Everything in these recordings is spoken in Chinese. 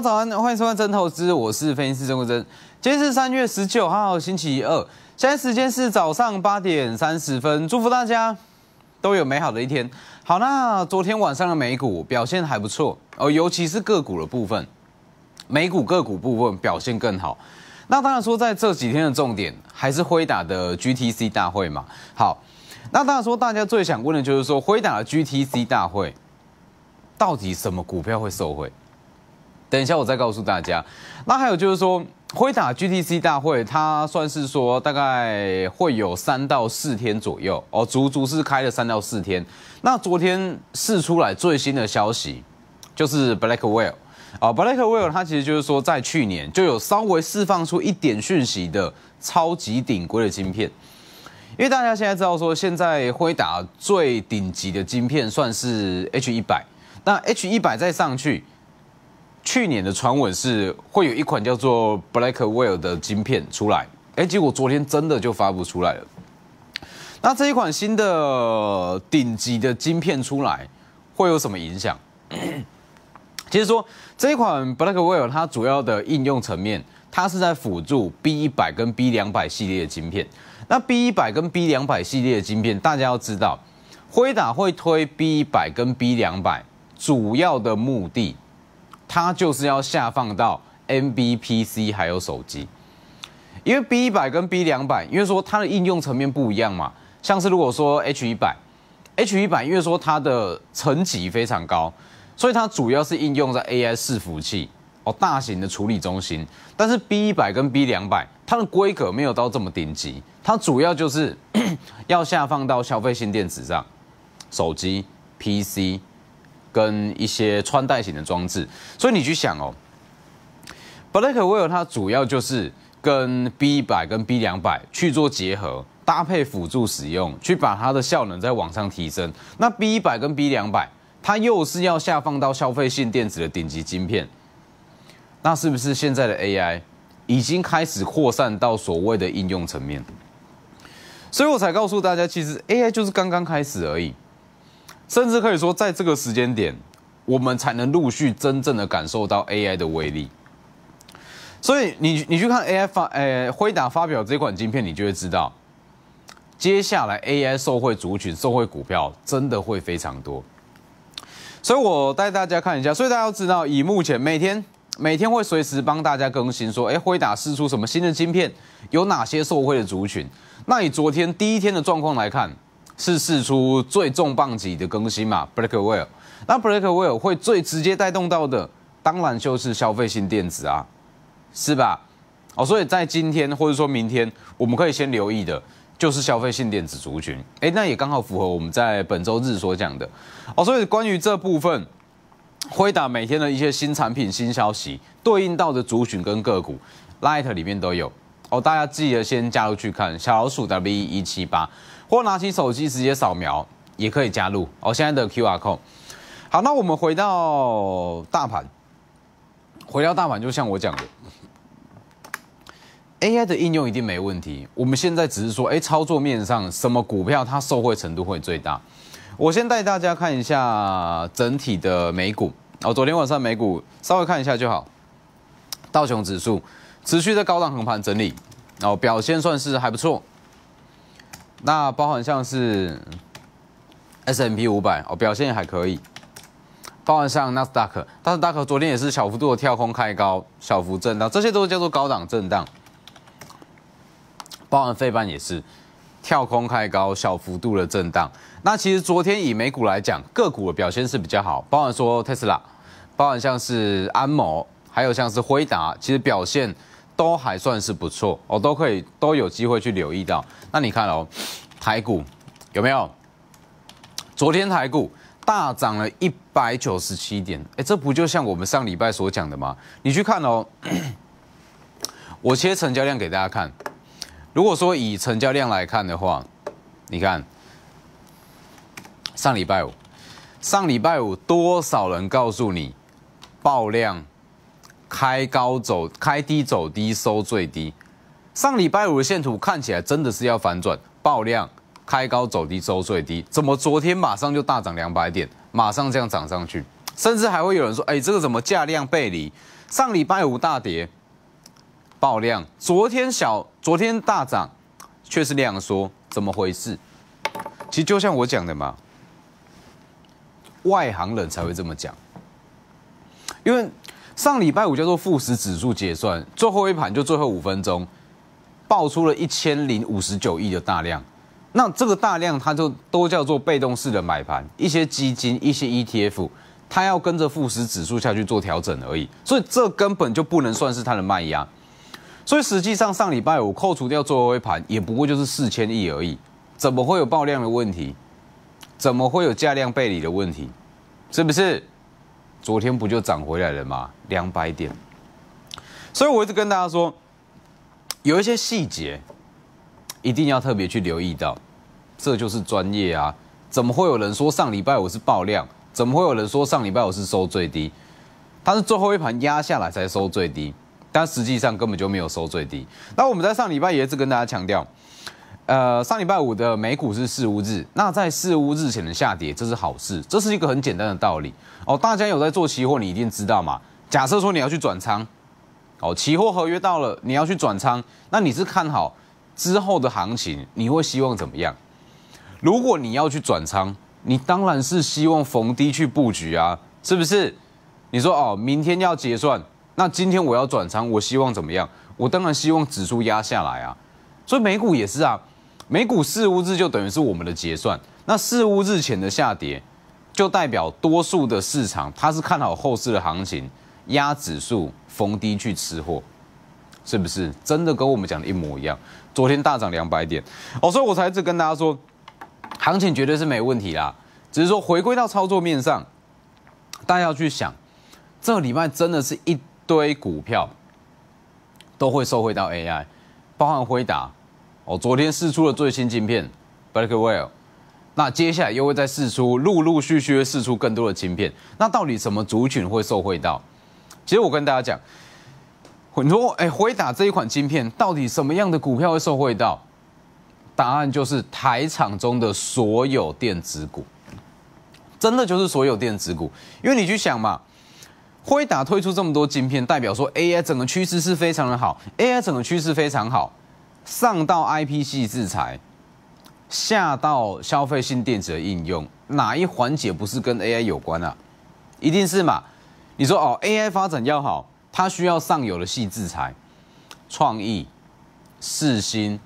早安，欢迎收看真投资，我是分析师郑国珍。今天是三月十九号，星期二，现在时间是早上八点三十分。祝福大家都有美好的一天。好，那昨天晚上的美股表现还不错哦，尤其是个股的部分，美股个股部分表现更好。那当然说，在这几天的重点还是辉达的 GTC 大会嘛。好，那当然说，大家最想问的就是说，辉达的 GTC 大会到底什么股票会受惠？等一下，我再告诉大家。那还有就是说，辉达 GTC 大会，它算是说大概会有三到四天左右哦，足足是开了三到四天。那昨天试出来最新的消息，就是 Blackwell 啊，Blackwell 它其实就是说在去年就有稍微释放出一点讯息的超级顶规的晶片。因为大家现在知道说，现在辉达最顶级的晶片算是 H 一百，那 H 一百再上去。去年的传闻是会有一款叫做 Blackwell 的晶片出来，哎，结果昨天真的就发布出来了。那这一款新的顶级的晶片出来会有什么影响？其实说这一款 Blackwell 它主要的应用层面，它是在辅助 B 一百跟 B 两百系列的晶片。那 B 一百跟 B 两百系列的晶片，大家要知道，辉达会推 B 一百跟 B 两百，主要的目的。它就是要下放到 M B P C 还有手机，因为 B 一百跟 B 两百，因为说它的应用层面不一样嘛。像是如果说 H 一百，H 一百因为说它的层级非常高，所以它主要是应用在 A I 伺服器哦，大型的处理中心。但是 B 一百跟 B 两百，它的规格没有到这么顶级，它主要就是 要下放到消费性电子上，手机、P C。跟一些穿戴型的装置，所以你去想哦，Blackwell 它主要就是跟 B 一百跟 B 两百去做结合，搭配辅助使用，去把它的效能再往上提升。那 B 一百跟 B 两百，它又是要下放到消费性电子的顶级晶片，那是不是现在的 AI 已经开始扩散到所谓的应用层面？所以我才告诉大家，其实 AI 就是刚刚开始而已。甚至可以说，在这个时间点，我们才能陆续真正的感受到 AI 的威力。所以，你你去看 AI 发，呃，辉达发表这款晶片，你就会知道，接下来 AI 受惠族群、受惠股票真的会非常多。所以我带大家看一下，所以大家要知道，以目前每天每天会随时帮大家更新，说，哎，辉达试出什么新的晶片，有哪些受惠的族群？那以昨天第一天的状况来看。是试出最重磅级的更新嘛？Blackwell，那 Blackwell 会最直接带动到的，当然就是消费性电子啊，是吧？哦，所以在今天或者说明天，我们可以先留意的，就是消费性电子族群。哎，那也刚好符合我们在本周日所讲的。哦，所以关于这部分，辉达每天的一些新产品、新消息，对应到的族群跟个股 l i g h t 里面都有。哦，大家记得先加入去看小老鼠 W 一七八。或拿起手机直接扫描，也可以加入。哦，现在的 Q R Code。好，那我们回到大盘，回到大盘就像我讲的，A I 的应用一定没问题。我们现在只是说，哎，操作面上什么股票它受惠程度会最大？我先带大家看一下整体的美股。哦，昨天晚上美股稍微看一下就好。道琼指数持续的高档横盘整理，然后表现算是还不错。那包含像是 S M P 五百哦，表现还可以。包含像纳斯达克，纳斯达克昨天也是小幅度的跳空开高，小幅震荡，这些都叫做高档震荡。包含费半也是跳空开高，小幅度的震荡。那其实昨天以美股来讲，个股的表现是比较好，包含说特斯拉，包含像是安摩，还有像是辉达，其实表现。都还算是不错，我都可以都有机会去留意到。那你看哦，台股有没有？昨天台股大涨了一百九十七点，哎，这不就像我们上礼拜所讲的吗？你去看哦，我切成交量给大家看。如果说以成交量来看的话，你看上礼拜五，上礼拜五多少人告诉你爆量？开高走，开低走低收最低。上礼拜五的线图看起来真的是要反转，爆量开高走低收最低，怎么昨天马上就大涨两百点，马上这样涨上去，甚至还会有人说：“哎，这个怎么价量背离？上礼拜五大跌爆量，昨天小昨天大涨，却是那样说，怎么回事？”其实就像我讲的嘛，外行人才会这么讲，因为。上礼拜五叫做富时指数结算，最后一盘就最后五分钟，爆出了一千零五十九亿的大量，那这个大量它就都叫做被动式的买盘，一些基金、一些 ETF，它要跟着富时指数下去做调整而已，所以这根本就不能算是它的卖压，所以实际上上礼拜五扣除掉最后一盘，也不过就是四千亿而已，怎么会有爆量的问题？怎么会有价量背离的问题？是不是？昨天不就涨回来了吗？两百点，所以我一直跟大家说，有一些细节一定要特别去留意到，这就是专业啊！怎么会有人说上礼拜我是爆量？怎么会有人说上礼拜我是收最低？它是最后一盘压下来才收最低，但实际上根本就没有收最低。那我们在上礼拜也一直跟大家强调。呃，上礼拜五的美股是四五日，那在四五日前的下跌，这是好事，这是一个很简单的道理哦。大家有在做期货，你一定知道嘛。假设说你要去转仓，哦，期货合约到了，你要去转仓，那你是看好之后的行情，你会希望怎么样？如果你要去转仓，你当然是希望逢低去布局啊，是不是？你说哦，明天要结算，那今天我要转仓，我希望怎么样？我当然希望指数压下来啊，所以美股也是啊。美股四五日就等于是我们的结算，那四五日前的下跌，就代表多数的市场它是看好后市的行情，压指数逢低去吃货，是不是真的跟我们讲的一模一样？昨天大涨两百点，哦，所以我才一直跟大家说，行情绝对是没问题啦，只是说回归到操作面上，大家要去想，这礼拜真的是一堆股票都会收回到 AI，包含辉达。哦，昨天试出了最新晶片，Blackwell，那接下来又会再试出，陆陆续续试出更多的晶片。那到底什么族群会受惠到？其实我跟大家讲，很多哎，辉达这一款晶片到底什么样的股票会受惠到？答案就是台场中的所有电子股，真的就是所有电子股。因为你去想嘛，辉达推出这么多晶片，代表说 AI 整个趋势是非常的好，AI 整个趋势非常好。上到 IP 系制裁，下到消费性电子的应用，哪一环节不是跟 AI 有关啊？一定是嘛？你说哦，AI 发展要好，它需要上游的系制裁，创意、四新、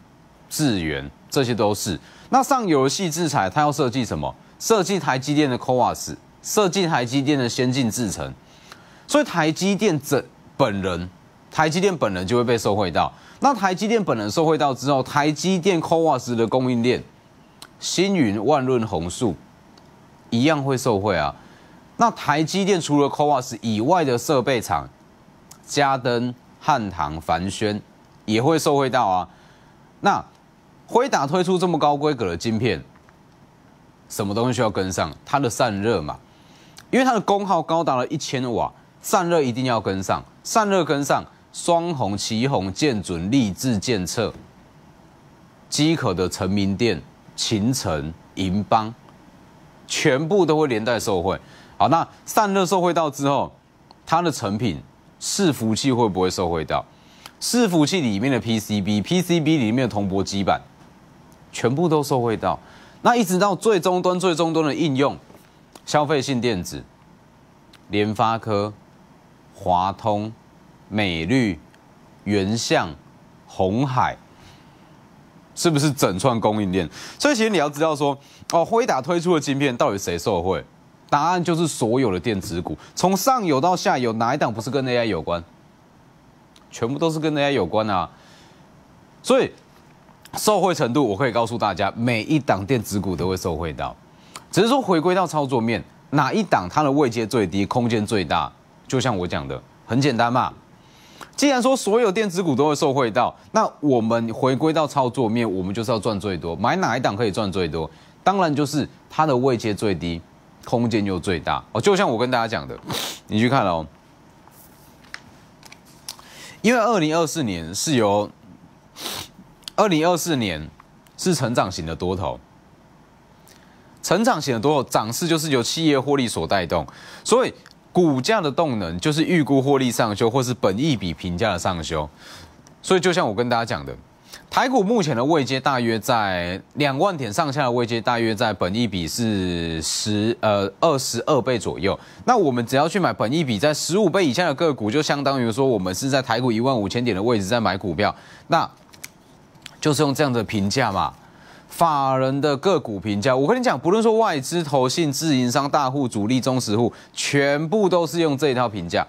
智源，这些都是。那上游的系制裁，它要设计什么？设计台积电的 Coats，设计台积电的先进制程。所以台积电整本人。台积电本人就会被受贿到，那台积电本人受贿到之后，台积电 CoWoS 的供应链，星云、万润、宏树一样会受贿啊。那台积电除了 CoWoS 以外的设备厂，嘉登、汉唐、凡轩，也会受贿到啊。那辉达推出这么高规格的晶片，什么东西要跟上？它的散热嘛，因为它的功耗高达了一千瓦，散热一定要跟上，散热跟上。双红、旗红见准，立志建策。基渴的成名店、秦成、银邦，全部都会连带受贿。好，那散热受贿到之后，它的成品伺服器会不会受贿到？伺服器里面的 PCB、PCB 里面的铜箔基板，全部都受贿到。那一直到最终端、最终端的应用，消费性电子，联发科、华通。美绿、原象、红海，是不是整串供应链？所以其实你要知道说，哦，辉达推出的晶片到底谁受惠？答案就是所有的电子股，从上游到下游，哪一档不是跟 AI 有关？全部都是跟 AI 有关啊！所以受惠程度，我可以告诉大家，每一档电子股都会受惠到。只是说回归到操作面，哪一档它的位阶最低、空间最大？就像我讲的，很简单嘛。既然说所有电子股都会受惠到，那我们回归到操作面，我们就是要赚最多，买哪一档可以赚最多？当然就是它的位阶最低，空间就最大。哦，就像我跟大家讲的，你去看哦，因为二零二四年是由二零二四年是成长型的多头，成长型的多头涨势就是由企业获利所带动，所以。股价的动能就是预估获利上修，或是本益比评价的上修。所以就像我跟大家讲的，台股目前的位阶大约在两万点上下的位阶，大约在本益比是十呃二十二倍左右。那我们只要去买本益比在十五倍以下的个股，就相当于说我们是在台股一万五千点的位置在买股票，那就是用这样的评价嘛。法人的个股评价，我跟你讲，不论说外资、投信、自营商、大户、主力、中实户，全部都是用这一套评价。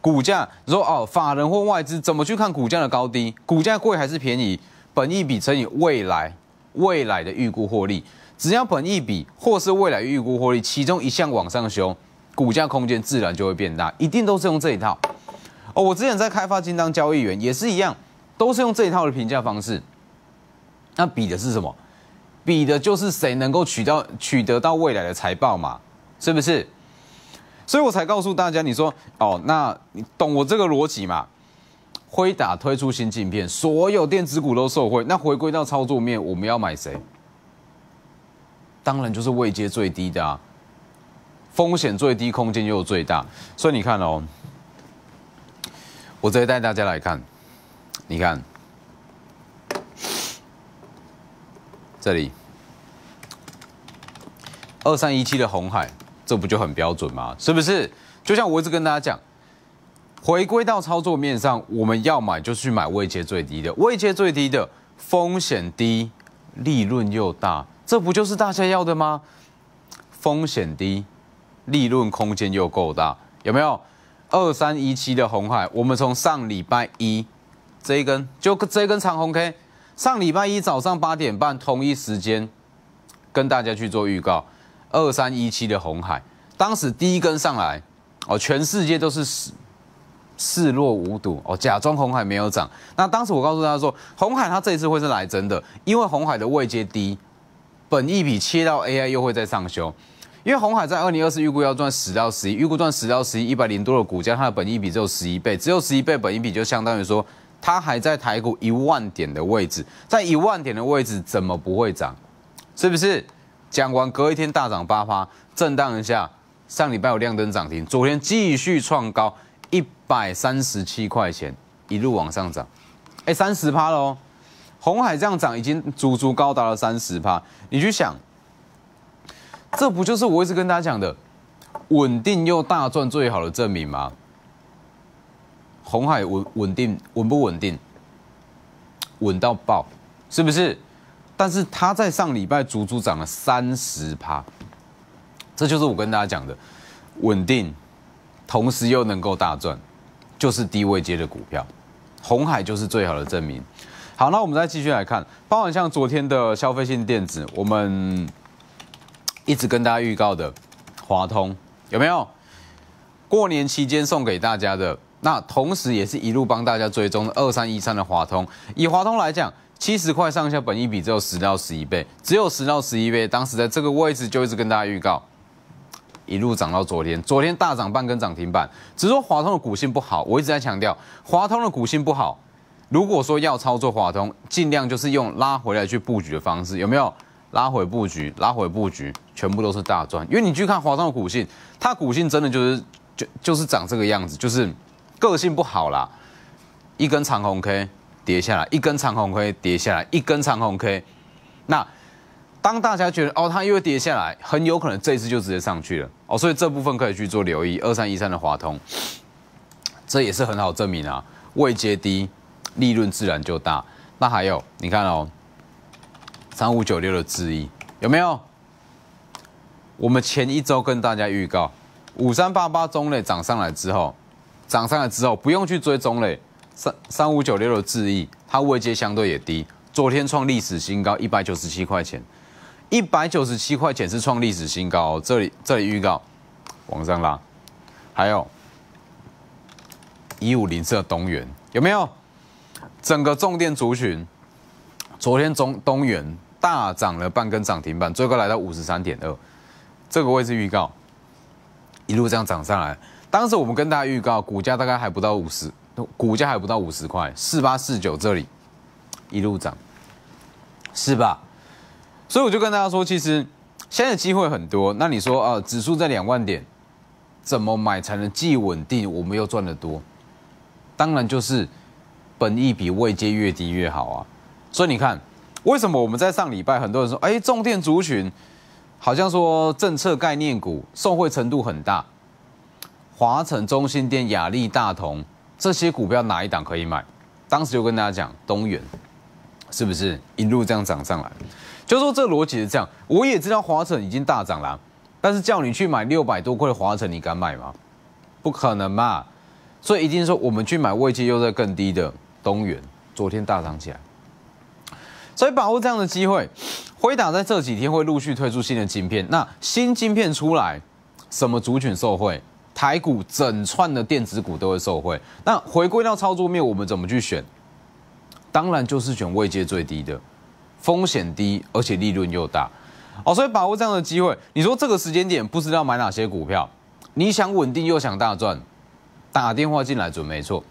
股价说哦，法人或外资怎么去看股价的高低？股价贵还是便宜？本益比乘以未来未来的预估获利，只要本益比或是未来预估获利其中一项往上修，股价空间自然就会变大，一定都是用这一套。哦，我之前在开发金当交易员也是一样，都是用这一套的评价方式。那比的是什么？比的就是谁能够取到、取得到未来的财报嘛，是不是？所以我才告诉大家，你说哦，那你懂我这个逻辑嘛？辉达推出新镜片，所有电子股都受惠。那回归到操作面，我们要买谁？当然就是位阶最低的啊，风险最低，空间又最大。所以你看哦，我直接带大家来看，你看。这里，二三一七的红海，这不就很标准吗？是不是？就像我一直跟大家讲，回归到操作面上，我们要买就去买位阶最低的，位阶最低的，风险低，利润又大，这不就是大家要的吗？风险低，利润空间又够大，有没有？二三一七的红海，我们从上礼拜一这一根，就这一根长红 K。上礼拜一早上八点半，同一时间，跟大家去做预告，二三一七的红海，当时一根上来，哦，全世界都是视视若无睹，哦，假装红海没有涨。那当时我告诉大家说，红海它这一次会是来真的，因为红海的位阶低，本益比切到 AI 又会在上修，因为红海在二零二四预估要赚十到十一，预估赚十到十一，一百零多的股价，它的本益比只有十一倍，只有十一倍本益比就相当于说。它还在台股一万点的位置，在一万点的位置怎么不会涨？是不是？讲完隔一天大涨八趴，震荡一下，上礼拜有亮灯涨停，昨天继续创高一百三十七块钱，一路往上涨，哎，三十趴了哦！红海这样涨，已经足足高达了三十趴。你去想，这不就是我一直跟大家讲的稳定又大赚最好的证明吗？红海稳稳定，稳不稳定？稳到爆，是不是？但是它在上礼拜足足涨了三十趴，这就是我跟大家讲的，稳定，同时又能够大赚，就是低位接的股票，红海就是最好的证明。好，那我们再继续来看，包含像昨天的消费性电子，我们一直跟大家预告的华通有没有？过年期间送给大家的。那同时，也是一路帮大家追踪二三一三的华通。以华通来讲，七十块上下，本一比只有十到十一倍，只有十到十一倍。当时在这个位置就一直跟大家预告，一路涨到昨天，昨天大涨半根涨停板。只说华通的股性不好，我一直在强调华通的股性不好。如果说要操作华通，尽量就是用拉回来去布局的方式，有没有？拉回布局，拉回布局，全部都是大赚。因为你去看华通的股性，它股性真的就是就就是长这个样子，就是。个性不好啦，一根长红 K 跌下来，一根长红 K 跌下来，一根长红 K。那当大家觉得哦，它又跌下来，很有可能这次就直接上去了哦，所以这部分可以去做留意。二三一三的华通，这也是很好证明啊，位阶低，利润自然就大。那还有，你看哦，三五九六的智疑有没有？我们前一周跟大家预告，五三八八中类涨上来之后。涨上来之后不用去追踪嘞，三三五九六的智易，它位阶相对也低，昨天创历史新高一百九十七块钱，一百九十七块钱是创历史新高。这里这里预告往上拉，还有一五零四的东源有没有？整个重点族群，昨天中东源大涨了半根涨停板，最高来到五十三点二，这个位置预告一路这样涨上来。当时我们跟大家预告，股价大概还不到五十，股价还不到五十块，四八四九这里一路涨，是吧？所以我就跟大家说，其实现在机会很多。那你说啊，指数在两万点，怎么买才能既稳定，我们又赚得多？当然就是本益比位阶越低越好啊。所以你看，为什么我们在上礼拜很多人说，哎，重电族群好像说政策概念股受惠程度很大。华晨、中心店、雅丽大同这些股票哪一档可以买？当时就跟大家讲，东元是不是一路这样涨上来？就说这逻辑是这样。我也知道华晨已经大涨了，但是叫你去买六百多块华晨，你敢买吗？不可能嘛！所以一定说我们去买位阶又在更低的东元，昨天大涨起来，所以把握这样的机会。辉达在这几天会陆续推出新的晶片，那新晶片出来，什么族群受惠？台股整串的电子股都会受惠，那回归到操作面，我们怎么去选？当然就是选位阶最低的，风险低而且利润又大。哦，所以把握这样的机会，你说这个时间点不知道买哪些股票，你想稳定又想大赚，打电话进来准没错。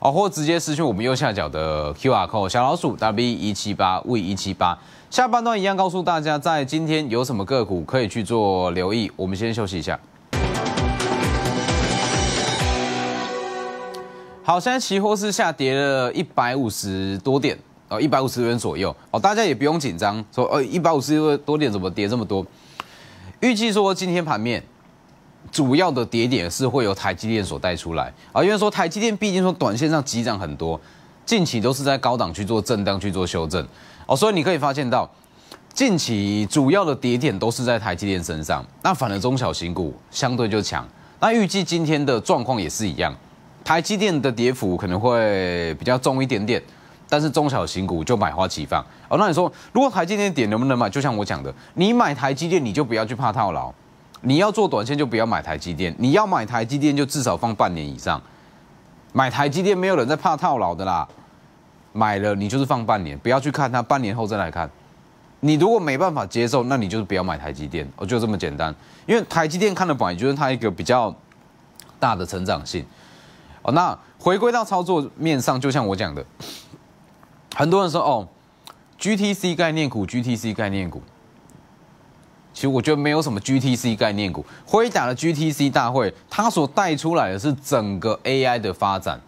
哦，或直接私讯我们右下角的 QR Code 小老鼠 W 一七八 V 一七八，下半段一样告诉大家在今天有什么个股可以去做留意。我们先休息一下。好，现在期货是下跌了一百五十多点哦，一百五十元左右哦，大家也不用紧张，说呃一百五十多点怎么跌这么多？预计说今天盘面主要的跌点是会有台积电所带出来啊，因为说台积电毕竟说短线上急涨很多，近期都是在高档去做震荡去做修正哦，所以你可以发现到近期主要的跌点都是在台积电身上，那反而中小型股相对就强，那预计今天的状况也是一样。台积电的跌幅可能会比较重一点点，但是中小型股就百花齐放。哦，那你说如果台积电点能不能买？就像我讲的，你买台积电你就不要去怕套牢，你要做短线就不要买台积电，你要买台积电就至少放半年以上。买台积电没有人在怕套牢的啦，买了你就是放半年，不要去看它，半年后再来看。你如果没办法接受，那你就是不要买台积电，我就这么简单。因为台积电看的反应就是它一个比较大的成长性。哦，那回归到操作面上，就像我讲的，很多人说哦，GTC 概念股、GTC 概念股，其实我觉得没有什么 GTC 概念股。辉达的 GTC 大会，它所带出来的是整个 AI 的发展，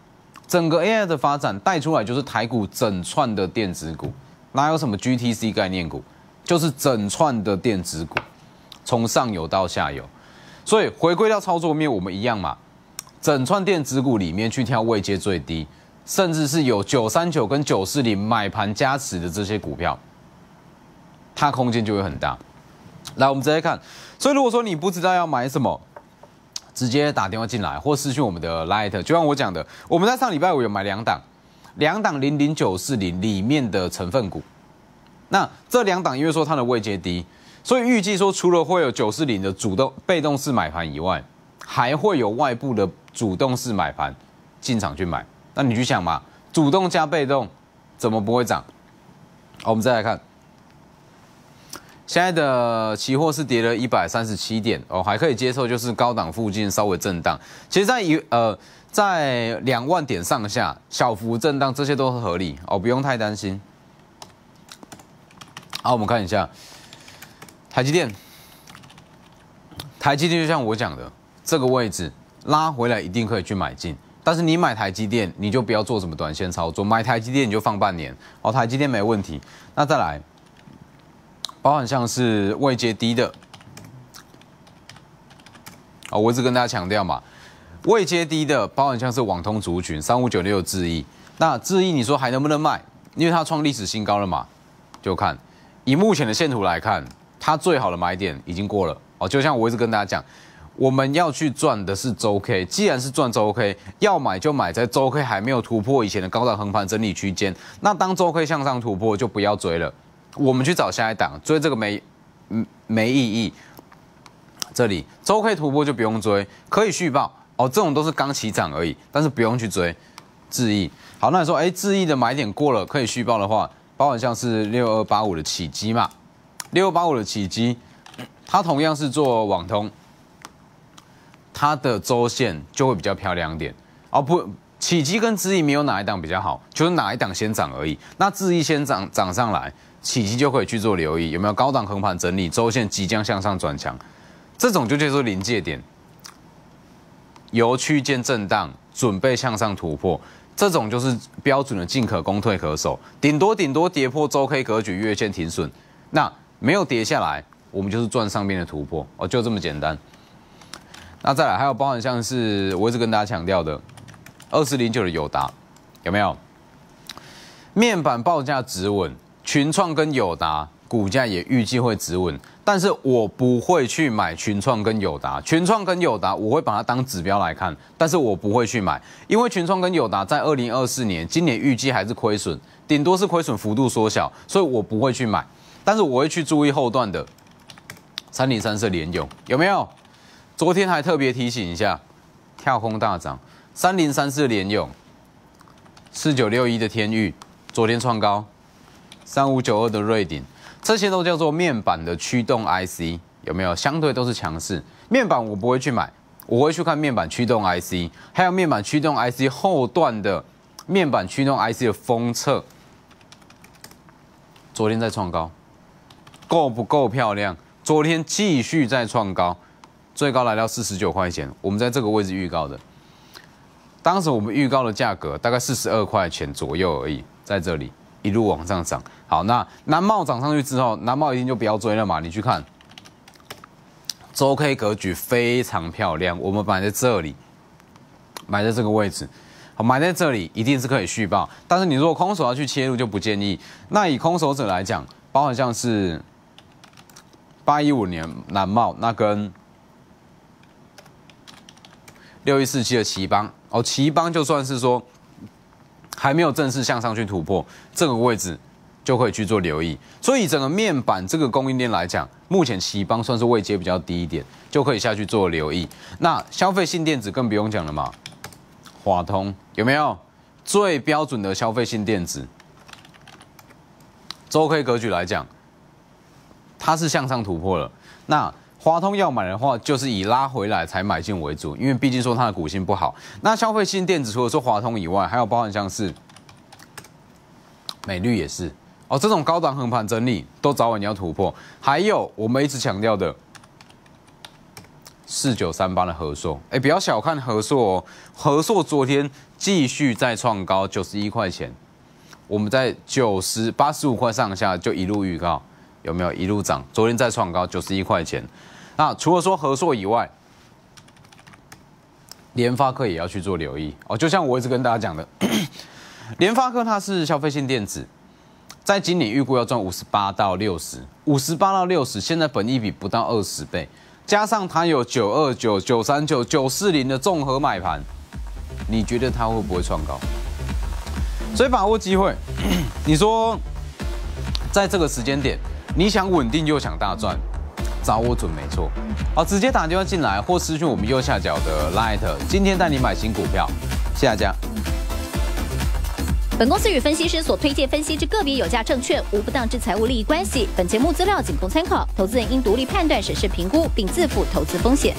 整个 AI 的发展带出来就是台股整串的电子股，哪有什么 GTC 概念股？就是整串的电子股，从上游到下游。所以回归到操作面，我们一样嘛。整串电子股里面去挑位阶最低，甚至是有九三九跟九四零买盘加持的这些股票，它空间就会很大。来，我们直接看。所以如果说你不知道要买什么，直接打电话进来或私讯我们的 Light，就像我讲的，我们在上礼拜五有买两档，两档零零九四零里面的成分股。那这两档因为说它的位阶低，所以预计说除了会有九四零的主动被动式买盘以外，还会有外部的主动式买盘进场去买，那你去想嘛，主动加被动，怎么不会涨？哦，我们再来看，现在的期货是跌了一百三十七点，哦，还可以接受，就是高档附近稍微震荡，其实在一呃，在两万点上下小幅震荡，这些都是合理哦，不用太担心。好，我们看一下台积电，台积电就像我讲的。这个位置拉回来一定可以去买进，但是你买台积电，你就不要做什么短线操作。买台积电你就放半年哦，台积电没问题。那再来，保险箱是未接低的，啊，我一直跟大家强调嘛，未接低的保险箱是网通族群三五九六智易。那智易你说还能不能卖？因为它创历史新高了嘛，就看以目前的线图来看，它最好的买点已经过了哦。就像我一直跟大家讲。我们要去赚的是周 K，既然是赚周 K，要买就买在周 K 还没有突破以前的高档横盘整理区间。那当周 K 向上突破就不要追了，我们去找下一档，追这个没没意义。这里周 K 突破就不用追，可以续报哦。这种都是刚起涨而已，但是不用去追。智毅，好，那你说，哎，智毅的买点过了可以续报的话，包好像是六二八五的起基嘛，六二八五的起基，它同样是做网通。它的周线就会比较漂亮点哦，不，起基跟智易没有哪一档比较好，就是哪一档先涨而已。那智易先涨涨上来，起基就可以去做留意，有没有高档横盘整理，周线即将向上转强，这种就叫做临界点，由区间震荡准备向上突破，这种就是标准的进可攻退可守，顶多顶多跌破周 K 格局月线停损，那没有跌下来，我们就是赚上面的突破哦，就这么简单。那再来还有包含像是我一直跟大家强调的，二四零九的友达，有没有？面板报价止稳，群创跟友达股价也预计会止稳，但是我不会去买群创跟友达。群创跟友达我会把它当指标来看，但是我不会去买，因为群创跟友达在二零二四年今年预计还是亏损，顶多是亏损幅度缩小，所以我不会去买，但是我会去注意后段的三零三四联用，有没有？昨天还特别提醒一下，跳空大涨，三零三四连勇，四九六一的天域昨天创高，三五九二的瑞鼎，这些都叫做面板的驱动 IC，有没有？相对都是强势面板，我不会去买，我会去看面板驱动 IC，还有面板驱动 IC 后段的面板驱动 IC 的封测，昨天在创高，够不够漂亮？昨天继续在创高。最高来到四十九块钱，我们在这个位置预告的，当时我们预告的价格大概四十二块钱左右而已，在这里一路往上涨。好，那南茂涨上去之后，南茂一定就不要追了嘛？你去看周 K 格局非常漂亮，我们买在这里，买在这个位置，好，买在这里一定是可以续报。但是你如果空手要去切入，就不建议。那以空手者来讲，包括像是八一五年南茂那跟。六一四七的奇邦哦，奇邦就算是说还没有正式向上去突破这个位置，就可以去做留意。所以整个面板这个供应链来讲，目前奇邦算是位阶比较低一点，就可以下去做留意。那消费性电子更不用讲了嘛，华通有没有最标准的消费性电子？周 K 格局来讲，它是向上突破了。那华通要买的话，就是以拉回来才买进为主，因为毕竟说它的股性不好。那消费性电子，除了说华通以外，还有包含像是美绿也是。哦，这种高档横盘整理都早晚你要突破。还有我们一直强调的四九三八的合硕，哎，不要小看合硕哦，合硕昨天继续再创高九十一块钱，我们在九十八十五块上下就一路预告，有没有一路涨？昨天再创高九十一块钱。那除了说合作以外，联发科也要去做留意哦。就像我一直跟大家讲的，联发科它是消费性电子，在今年预估要赚五十八到六十五十八到六十，现在本益比不到二十倍，加上它有九二九、九三九、九四零的综合买盘，你觉得它会不会创高？所以把握机会，你说在这个时间点，你想稳定又想大赚。找我准没错，好，直接打电话进来或私讯我们右下角的 Light，今天带你买新股票，谢谢大家。本公司与分析师所推荐分析之个别有价证券无不当之财务利益关系，本节目资料仅供参考，投资人应独立判断、审视、评估，并自负投资风险。